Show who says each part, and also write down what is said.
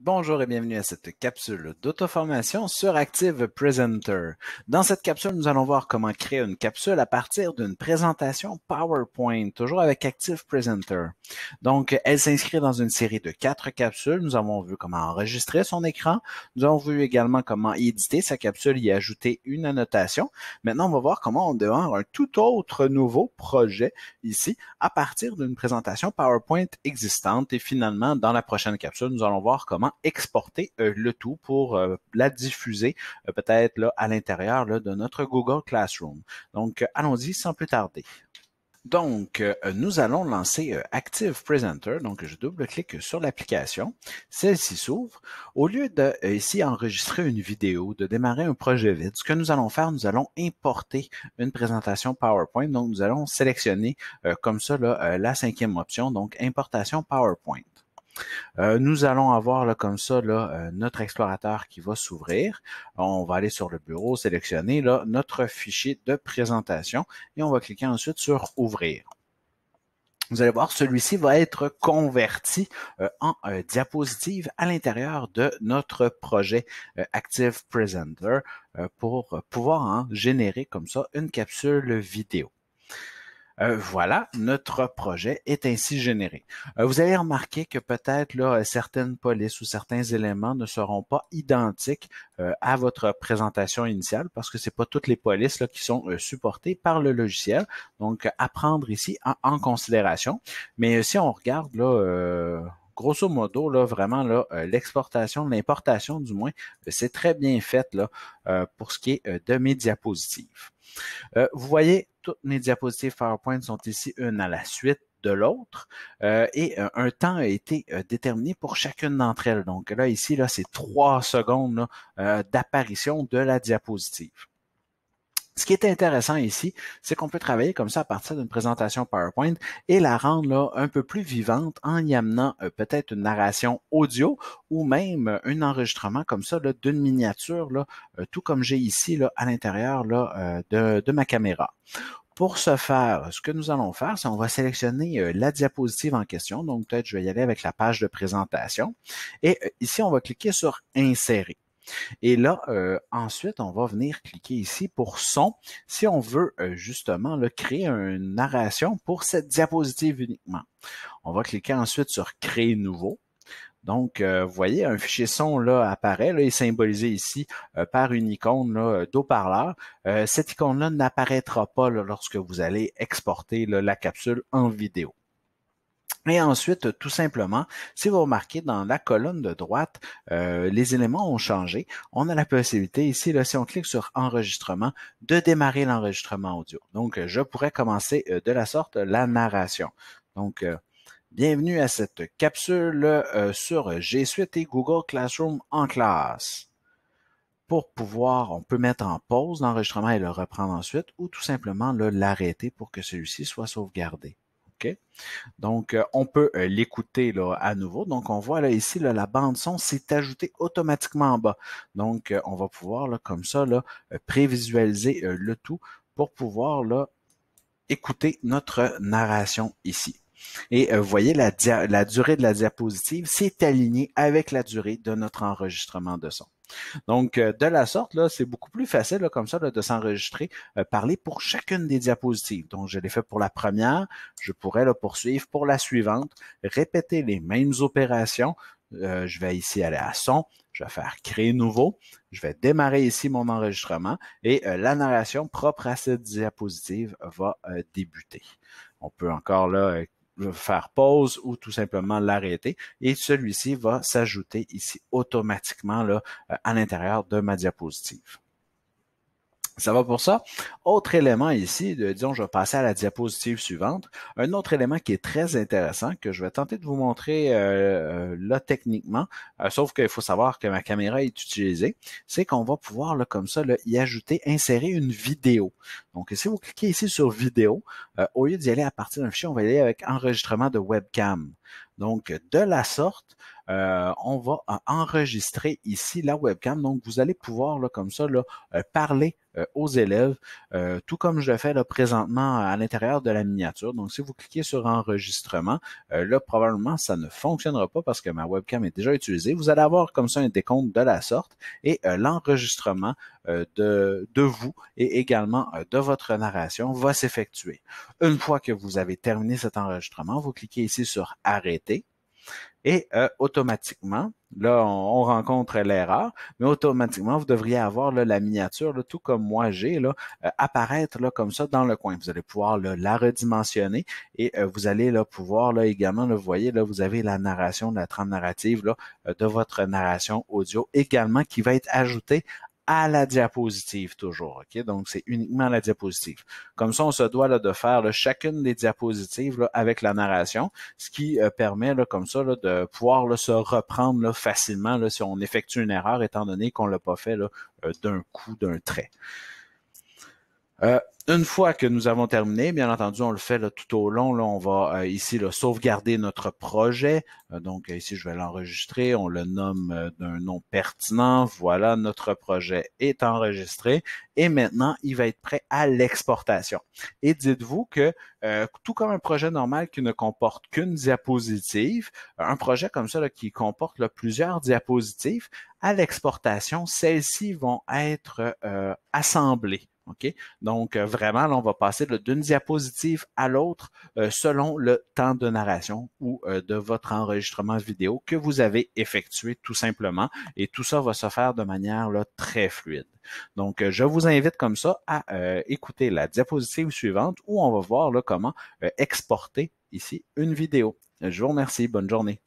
Speaker 1: Bonjour et bienvenue à cette capsule d'auto-formation sur Active Presenter. Dans cette capsule, nous allons voir comment créer une capsule à partir d'une présentation PowerPoint, toujours avec Active Presenter. Donc, elle s'inscrit dans une série de quatre capsules. Nous avons vu comment enregistrer son écran. Nous avons vu également comment éditer sa capsule, y ajouter une annotation. Maintenant, on va voir comment on démarre un tout autre nouveau projet ici à partir d'une présentation PowerPoint existante. Et finalement, dans la prochaine capsule, nous allons voir comment exporter euh, le tout pour euh, la diffuser euh, peut-être à l'intérieur de notre Google Classroom. Donc, allons-y sans plus tarder. Donc, nous allons lancer Active Presenter. Donc, je double-clique sur l'application. Celle-ci s'ouvre. Au lieu de ici enregistrer une vidéo, de démarrer un projet vide, ce que nous allons faire, nous allons importer une présentation PowerPoint. Donc, nous allons sélectionner comme ça la cinquième option, donc importation PowerPoint. Euh, nous allons avoir là, comme ça là, euh, notre explorateur qui va s'ouvrir. On va aller sur le bureau, sélectionner là, notre fichier de présentation et on va cliquer ensuite sur Ouvrir. Vous allez voir, celui-ci va être converti euh, en diapositive à l'intérieur de notre projet Active Presenter pour pouvoir hein, générer comme ça une capsule vidéo. Euh, voilà, notre projet est ainsi généré. Euh, vous allez remarquer que peut-être là, certaines polices ou certains éléments ne seront pas identiques euh, à votre présentation initiale parce que c'est pas toutes les polices là, qui sont supportées par le logiciel. Donc, à prendre ici en, considération. Mais si on regarde là grosso modo, là, vraiment, là, l'exportation, l'importation du moins, c'est très bien fait là, pour ce qui est de mes diapositives. Euh, vous voyez, toutes mes diapositives PowerPoint sont ici une à la suite de l'autre euh, et euh, un temps a été déterminé pour chacune d'entre elles. Donc là, ici, là, c'est trois secondes d'apparition de la diapositive. Ce qui est intéressant ici, c'est qu'on peut travailler comme ça à partir d'une présentation PowerPoint et la rendre là, un peu plus vivante en y amenant euh, peut-être une narration audio ou même euh, un enregistrement comme ça d'une miniature, là, euh, tout comme j'ai ici là, à l'intérieur de, de ma caméra. Pour ce faire, ce que nous allons faire, c'est on va sélectionner la diapositive en question. Donc peut-être je vais y aller avec la page de présentation. Et ici, on va cliquer sur Insérer. Et là, euh, ensuite, on va venir cliquer ici pour son si on veut euh, justement créer une narration pour cette diapositive uniquement. On va cliquer ensuite sur Créer nouveau. Donc, euh, vous voyez, un fichier son là apparaît, là, est symbolisé ici par une icône d'eau-parleur. cette icône-là n'apparaîtra pas lorsque vous allez exporter la capsule en vidéo. Et ensuite, tout simplement, si vous remarquez dans la colonne de droite, euh, les éléments ont changé. On a la possibilité ici, si on clique sur enregistrement, de démarrer l'enregistrement audio. Donc, euh, je pourrais commencer euh, de la sorte la narration. Donc, bienvenue à cette capsule sur G Suite et Google Classroom en classe pour pouvoir, on peut mettre en pause l'enregistrement et le reprendre ensuite, ou tout simplement l'arrêter pour que celui-ci soit sauvegardé. Donc, euh, on peut euh, l'écouter là, à nouveau. Donc, on voit là, ici, la bande-son s'est ajoutée automatiquement en bas. Donc, euh, on va pouvoir, là, comme ça, là, prévisualiser le tout pour pouvoir là, écouter notre narration ici. Et vous voyez, la, la durée de la diapositive s'est alignée avec la durée de notre enregistrement de son. Donc, euh, de la sorte, là, c'est beaucoup plus facile comme ça de s'enregistrer, euh, parler pour chacune des diapositives. Donc, je l'ai fait pour la première, je pourrais le poursuivre pour la suivante, répéter les mêmes opérations. Euh, je vais ici aller à son, je vais faire créer nouveau, je vais démarrer ici mon enregistrement et la narration propre à cette diapositive va débuter. On peut encore là faire pause ou tout simplement l'arrêter. Et celui-ci va s'ajouter ici automatiquement là, euh, à l'intérieur de ma diapositive. Ça va pour ça. Autre élément ici, disons, je vais passer à la diapositive suivante. Un autre élément qui est très intéressant que je vais tenter de vous montrer euh, euh là techniquement, euh, sauf qu'il faut savoir que ma caméra est utilisée, c'est qu'on va pouvoir là, comme ça y ajouter, insérer une vidéo. Donc si vous cliquez ici sur vidéo, euh, au lieu d'y aller à partir d'un fichier, on va y aller avec enregistrement de webcam. Donc de la sorte, on va enregistrer ici la webcam. Donc, vous allez pouvoir, là, comme ça, parler euh, aux élèves, euh, tout comme je le fais là présentement à l'intérieur de la miniature. Donc, si vous cliquez sur enregistrement, euh, là, probablement, ça ne fonctionnera pas parce que ma webcam est déjà utilisée. Vous allez avoir comme ça un décompte de la sorte et l'enregistrement de, de vous et également de votre narration va s'effectuer. Une fois que vous avez terminé cet enregistrement, vous cliquez ici sur arrêter et euh, automatiquement, là, on, rencontre l'erreur, mais automatiquement, vous devriez avoir la miniature, là, tout comme moi j'ai, euh, apparaître là, comme ça dans le coin. Vous allez pouvoir la redimensionner et euh, vous allez là, pouvoir également, le vous voyez, là, vous avez la narration, la trame narrative là, de votre narration audio également qui va être ajoutée à la diapositive toujours, Donc, c'est uniquement la diapositive. Comme ça, on se doit de faire là, chacune des diapositives avec la narration, ce qui euh, permet comme ça de pouvoir se reprendre facilement si on effectue une erreur, étant donné qu'on l'a pas fait euh, d'un coup, d'un trait. Euh, une fois que nous avons terminé, bien entendu, on le fait tout au long. Là, on va euh, ici sauvegarder notre projet. Euh, donc ici, je vais l'enregistrer. On le nomme d'un nom pertinent. Voilà, notre projet est enregistré. Et maintenant, il va être prêt à l'exportation. Et dites-vous que tout comme un projet normal qui ne comporte qu'une diapositive, un projet comme ça qui comporte plusieurs diapositives, à l'exportation, celles-ci vont être assemblées donc, euh, vraiment, là, on va passer d'une diapositive à l'autre euh, selon le temps de narration ou euh, de votre enregistrement vidéo que vous avez effectué tout simplement. Et tout ça va se faire de manière là, très fluide. Donc, je vous invite comme ça à écouter la diapositive suivante où on va voir là, comment exporter ici une vidéo. Je vous remercie. Bonne journée.